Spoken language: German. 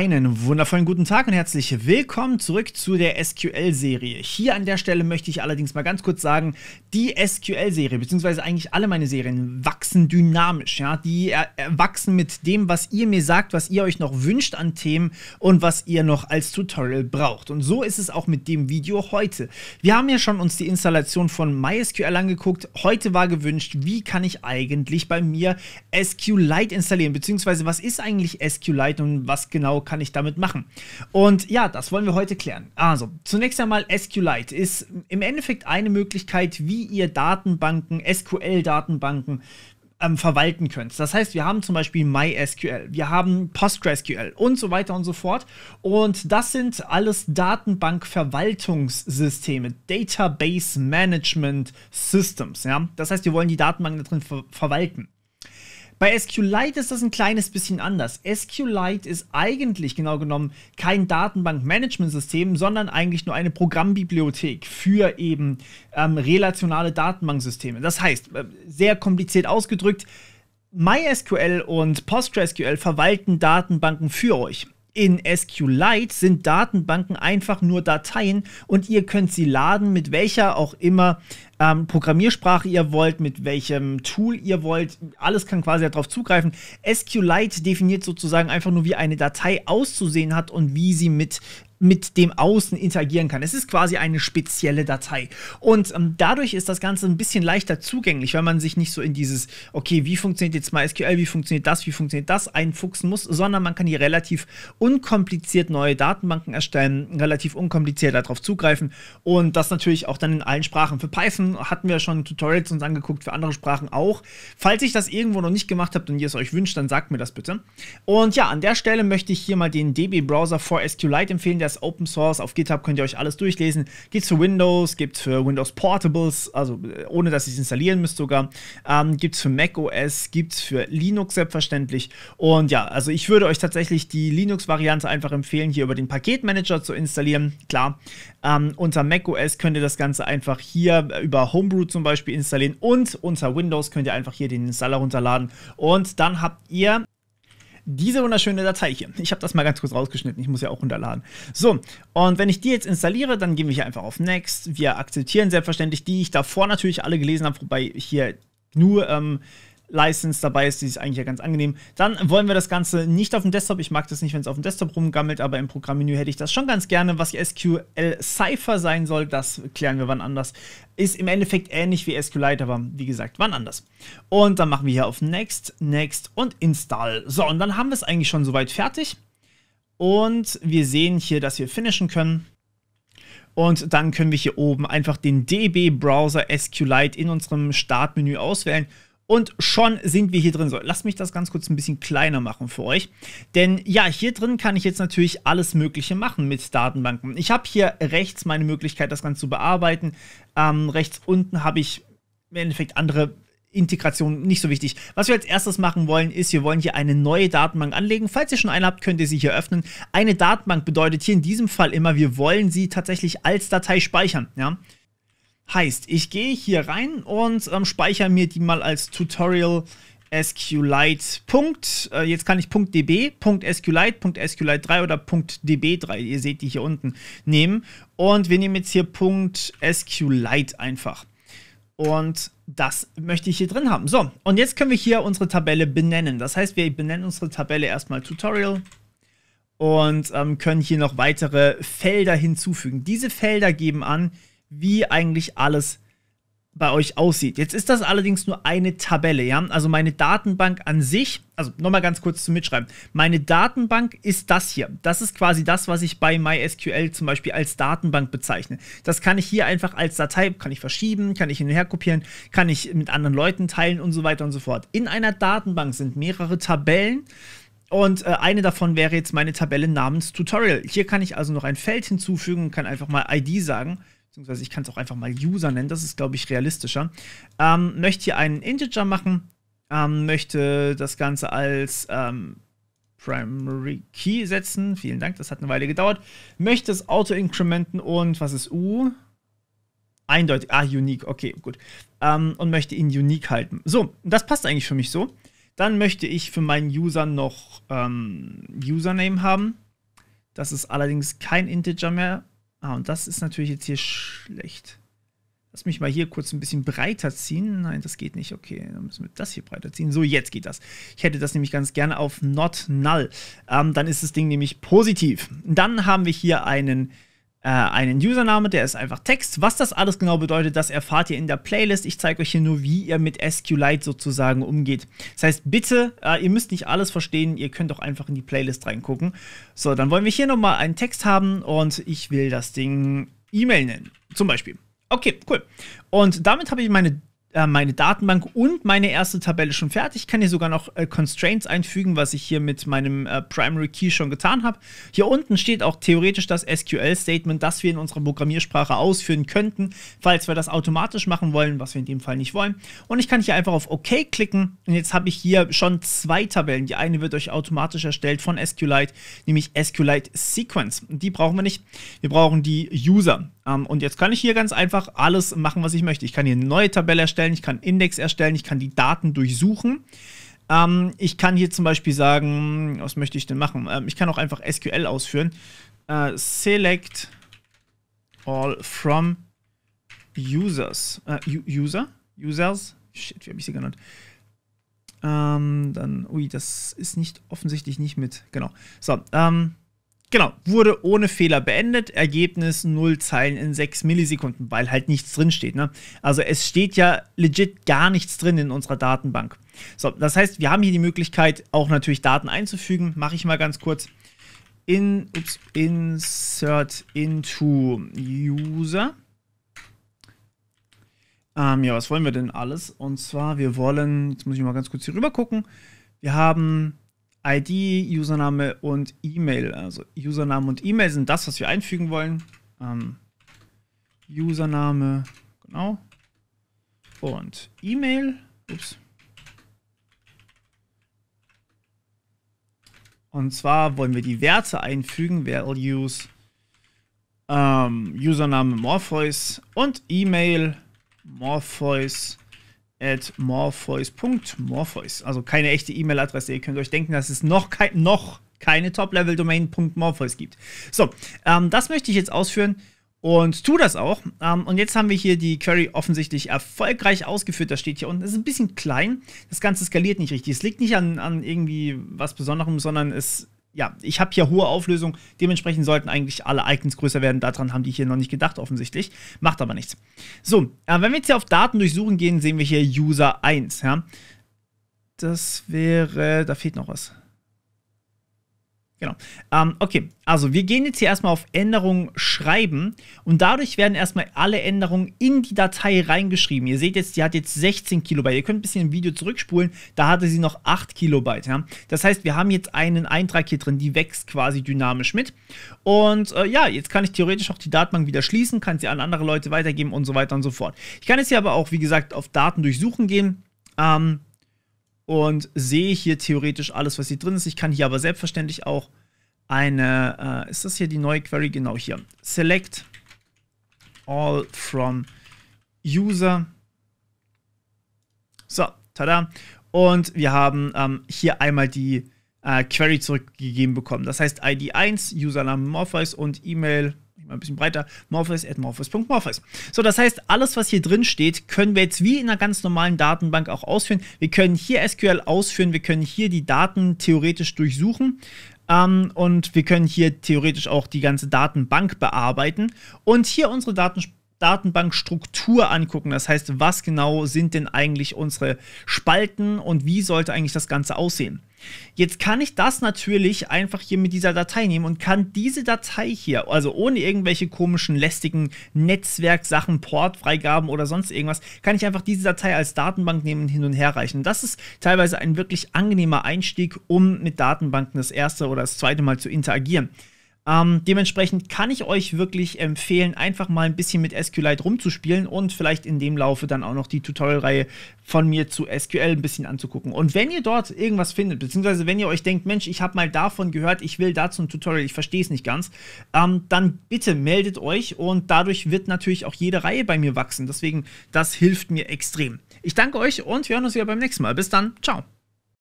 Einen wundervollen guten Tag und herzlich willkommen zurück zu der SQL-Serie. Hier an der Stelle möchte ich allerdings mal ganz kurz sagen, die SQL-Serie, beziehungsweise eigentlich alle meine Serien, wachsen dynamisch. Ja? Die wachsen mit dem, was ihr mir sagt, was ihr euch noch wünscht an Themen und was ihr noch als Tutorial braucht. Und so ist es auch mit dem Video heute. Wir haben ja schon uns die Installation von MySQL angeguckt. Heute war gewünscht, wie kann ich eigentlich bei mir SQLite installieren, beziehungsweise was ist eigentlich SQLite und was genau kann kann ich damit machen? Und ja, das wollen wir heute klären. Also, zunächst einmal SQLite ist im Endeffekt eine Möglichkeit, wie ihr Datenbanken, SQL-Datenbanken ähm, verwalten könnt. Das heißt, wir haben zum Beispiel MySQL, wir haben PostgreSQL und so weiter und so fort. Und das sind alles Datenbankverwaltungssysteme, Database Management Systems. Ja? Das heißt, wir wollen die Datenbanken da drin ver verwalten. Bei SQLite ist das ein kleines bisschen anders. SQLite ist eigentlich genau genommen kein Datenbank-Management-System, sondern eigentlich nur eine Programmbibliothek für eben ähm, relationale Datenbanksysteme. Das heißt, äh, sehr kompliziert ausgedrückt, MySQL und PostgreSQL verwalten Datenbanken für euch. In SQLite sind Datenbanken einfach nur Dateien und ihr könnt sie laden, mit welcher auch immer ähm, Programmiersprache ihr wollt, mit welchem Tool ihr wollt. Alles kann quasi darauf zugreifen. SQLite definiert sozusagen einfach nur, wie eine Datei auszusehen hat und wie sie mit mit dem Außen interagieren kann. Es ist quasi eine spezielle Datei. Und ähm, dadurch ist das Ganze ein bisschen leichter zugänglich, weil man sich nicht so in dieses, okay, wie funktioniert jetzt MySQL, wie funktioniert das, wie funktioniert das, einfuchsen muss, sondern man kann hier relativ unkompliziert neue Datenbanken erstellen, relativ unkompliziert darauf zugreifen und das natürlich auch dann in allen Sprachen. Für Python hatten wir schon Tutorials uns angeguckt, für andere Sprachen auch. Falls ich das irgendwo noch nicht gemacht habe und ihr es euch wünscht, dann sagt mir das bitte. Und ja, an der Stelle möchte ich hier mal den DB-Browser for SQLite empfehlen, der ist Open Source. Auf GitHub könnt ihr euch alles durchlesen. es für Windows, gibt es für Windows Portables, also äh, ohne dass ihr es installieren müsst sogar. Ähm, es für Mac OS, es für Linux selbstverständlich. Und ja, also ich würde euch tatsächlich die Linux-Variante einfach empfehlen, hier über den Paketmanager zu installieren. Klar, ähm, unter Mac OS könnt ihr das Ganze einfach hier äh, über Homebrew zum Beispiel installieren und unter Windows könnt ihr einfach hier den Installer runterladen und dann habt ihr diese wunderschöne Datei hier. Ich habe das mal ganz kurz rausgeschnitten, ich muss ja auch runterladen. So, und wenn ich die jetzt installiere, dann gehen wir hier einfach auf Next. Wir akzeptieren selbstverständlich die, ich davor natürlich alle gelesen habe, wobei hier nur ähm, License dabei ist, die ist eigentlich ja ganz angenehm. Dann wollen wir das Ganze nicht auf dem Desktop. Ich mag das nicht, wenn es auf dem Desktop rumgammelt, aber im Programmmenü hätte ich das schon ganz gerne. Was SQL Cypher sein soll, das klären wir wann anders. Ist im Endeffekt ähnlich wie SQLite, aber wie gesagt, wann anders. Und dann machen wir hier auf Next, Next und Install. So, und dann haben wir es eigentlich schon soweit fertig. Und wir sehen hier, dass wir finishen können. Und dann können wir hier oben einfach den DB-Browser SQLite in unserem Startmenü auswählen und schon sind wir hier drin. So, lasst mich das ganz kurz ein bisschen kleiner machen für euch. Denn ja, hier drin kann ich jetzt natürlich alles Mögliche machen mit Datenbanken. Ich habe hier rechts meine Möglichkeit, das Ganze zu bearbeiten. Ähm, rechts unten habe ich im Endeffekt andere Integrationen, nicht so wichtig. Was wir als erstes machen wollen, ist, wir wollen hier eine neue Datenbank anlegen. Falls ihr schon eine habt, könnt ihr sie hier öffnen. Eine Datenbank bedeutet hier in diesem Fall immer, wir wollen sie tatsächlich als Datei speichern. Ja? Heißt, ich gehe hier rein und ähm, speichere mir die mal als Tutorial SQLite. Punkt, äh, jetzt kann ich .db, .sqlite, .sqlite3 oder .db3, ihr seht die hier unten, nehmen. Und wir nehmen jetzt hier .sqlite einfach. Und das möchte ich hier drin haben. So, und jetzt können wir hier unsere Tabelle benennen. Das heißt, wir benennen unsere Tabelle erstmal Tutorial und ähm, können hier noch weitere Felder hinzufügen. Diese Felder geben an, wie eigentlich alles bei euch aussieht. Jetzt ist das allerdings nur eine Tabelle, ja? Also meine Datenbank an sich, also nochmal ganz kurz zum Mitschreiben. Meine Datenbank ist das hier. Das ist quasi das, was ich bei MySQL zum Beispiel als Datenbank bezeichne. Das kann ich hier einfach als Datei, kann ich verschieben, kann ich hin und her kopieren, kann ich mit anderen Leuten teilen und so weiter und so fort. In einer Datenbank sind mehrere Tabellen. Und äh, eine davon wäre jetzt meine Tabelle namens Tutorial. Hier kann ich also noch ein Feld hinzufügen und kann einfach mal ID sagen beziehungsweise ich kann es auch einfach mal User nennen, das ist, glaube ich, realistischer, ähm, möchte hier einen Integer machen, ähm, möchte das Ganze als ähm, Primary Key setzen, vielen Dank, das hat eine Weile gedauert, möchte es auto-incrementen und was ist U? Eindeutig, ah, unique, okay, gut. Ähm, und möchte ihn unique halten. So, das passt eigentlich für mich so. Dann möchte ich für meinen User noch ähm, Username haben. Das ist allerdings kein Integer mehr. Ah, und das ist natürlich jetzt hier schlecht. Lass mich mal hier kurz ein bisschen breiter ziehen. Nein, das geht nicht. Okay, dann müssen wir das hier breiter ziehen. So, jetzt geht das. Ich hätte das nämlich ganz gerne auf Not Null. Ähm, dann ist das Ding nämlich positiv. Dann haben wir hier einen äh, einen Username, der ist einfach Text. Was das alles genau bedeutet, das erfahrt ihr in der Playlist. Ich zeige euch hier nur, wie ihr mit SQLite sozusagen umgeht. Das heißt, bitte, äh, ihr müsst nicht alles verstehen, ihr könnt auch einfach in die Playlist reingucken. So, dann wollen wir hier nochmal einen Text haben und ich will das Ding E-Mail nennen, zum Beispiel. Okay, cool. Und damit habe ich meine äh, meine Datenbank und meine erste Tabelle schon fertig. Ich kann hier sogar noch äh, Constraints einfügen, was ich hier mit meinem äh, Primary Key schon getan habe. Hier unten steht auch theoretisch das SQL-Statement, das wir in unserer Programmiersprache ausführen könnten, falls wir das automatisch machen wollen, was wir in dem Fall nicht wollen. Und ich kann hier einfach auf OK klicken und jetzt habe ich hier schon zwei Tabellen. Die eine wird euch automatisch erstellt von SQLite, nämlich SQLite Sequence. Und Die brauchen wir nicht. Wir brauchen die User. Um, ähm, und jetzt kann ich hier ganz einfach alles machen, was ich möchte. Ich kann hier eine neue Tabelle erstellen, ich kann Index erstellen, ich kann die Daten durchsuchen. Um, ähm, ich kann hier zum Beispiel sagen, was möchte ich denn machen? Um, ähm, ich kann auch einfach SQL ausführen. Uh, select all from users. Uh, user? Users? Shit, wie habe ich sie genannt? dann, ui, das ist nicht offensichtlich nicht mit. Genau. So, ähm, Genau, wurde ohne Fehler beendet. Ergebnis 0 Zeilen in 6 Millisekunden, weil halt nichts drin steht. Ne? Also es steht ja legit gar nichts drin in unserer Datenbank. So, das heißt, wir haben hier die Möglichkeit, auch natürlich Daten einzufügen. Mache ich mal ganz kurz. In, ups, insert into User. Ähm, ja, was wollen wir denn alles? Und zwar, wir wollen, jetzt muss ich mal ganz kurz hier rüber gucken. Wir haben ID, Username und E-Mail. Also Username und E-Mail sind das, was wir einfügen wollen. Ähm, Username, genau. Und E-Mail. Ups. Und zwar wollen wir die Werte einfügen, Values, ähm, Username Morpheus und E-Mail Morpheus at morpheus.morpheus. Also keine echte E-Mail-Adresse. Ihr könnt euch denken, dass es noch, kei noch keine Top-Level-Domain.morpheus gibt. So, ähm, das möchte ich jetzt ausführen und tu das auch. Ähm, und jetzt haben wir hier die Query offensichtlich erfolgreich ausgeführt. Das steht hier unten. Das ist ein bisschen klein. Das Ganze skaliert nicht richtig. Es liegt nicht an, an irgendwie was Besonderem, sondern es ja, ich habe hier hohe Auflösung. Dementsprechend sollten eigentlich alle Icons größer werden. Daran haben die hier noch nicht gedacht, offensichtlich. Macht aber nichts. So, äh, wenn wir jetzt hier auf Daten durchsuchen gehen, sehen wir hier User 1. Ja? Das wäre, da fehlt noch was. Genau. Ähm, okay, also wir gehen jetzt hier erstmal auf Änderungen schreiben und dadurch werden erstmal alle Änderungen in die Datei reingeschrieben. Ihr seht jetzt, die hat jetzt 16 Kilobyte. Ihr könnt ein bisschen im Video zurückspulen, da hatte sie noch 8 Kilobyte. Ja? Das heißt, wir haben jetzt einen Eintrag hier drin, die wächst quasi dynamisch mit. Und äh, ja, jetzt kann ich theoretisch auch die Datenbank wieder schließen, kann sie an andere Leute weitergeben und so weiter und so fort. Ich kann jetzt hier aber auch, wie gesagt, auf Daten durchsuchen gehen. Ähm, und sehe hier theoretisch alles, was hier drin ist. Ich kann hier aber selbstverständlich auch eine, äh, ist das hier die neue Query? Genau hier. Select all from user. So, tada. Und wir haben ähm, hier einmal die äh, Query zurückgegeben bekommen. Das heißt ID 1, Username Morpheus und E-Mail ein bisschen breiter, Morpheus at Morpheus.Morpheus. So, das heißt, alles, was hier drin steht, können wir jetzt wie in einer ganz normalen Datenbank auch ausführen. Wir können hier SQL ausführen, wir können hier die Daten theoretisch durchsuchen. Ähm, und wir können hier theoretisch auch die ganze Datenbank bearbeiten und hier unsere Daten Datenbankstruktur angucken. Das heißt, was genau sind denn eigentlich unsere Spalten und wie sollte eigentlich das Ganze aussehen? Jetzt kann ich das natürlich einfach hier mit dieser Datei nehmen und kann diese Datei hier, also ohne irgendwelche komischen, lästigen Netzwerksachen, Portfreigaben oder sonst irgendwas, kann ich einfach diese Datei als Datenbank nehmen und hin und her reichen. Das ist teilweise ein wirklich angenehmer Einstieg, um mit Datenbanken das erste oder das zweite Mal zu interagieren. Ähm, dementsprechend kann ich euch wirklich empfehlen, einfach mal ein bisschen mit SQLite rumzuspielen und vielleicht in dem Laufe dann auch noch die Tutorial-Reihe von mir zu SQL ein bisschen anzugucken. Und wenn ihr dort irgendwas findet, beziehungsweise wenn ihr euch denkt, Mensch, ich habe mal davon gehört, ich will dazu ein Tutorial, ich verstehe es nicht ganz, ähm, dann bitte meldet euch und dadurch wird natürlich auch jede Reihe bei mir wachsen. Deswegen, das hilft mir extrem. Ich danke euch und wir hören uns wieder beim nächsten Mal. Bis dann, ciao.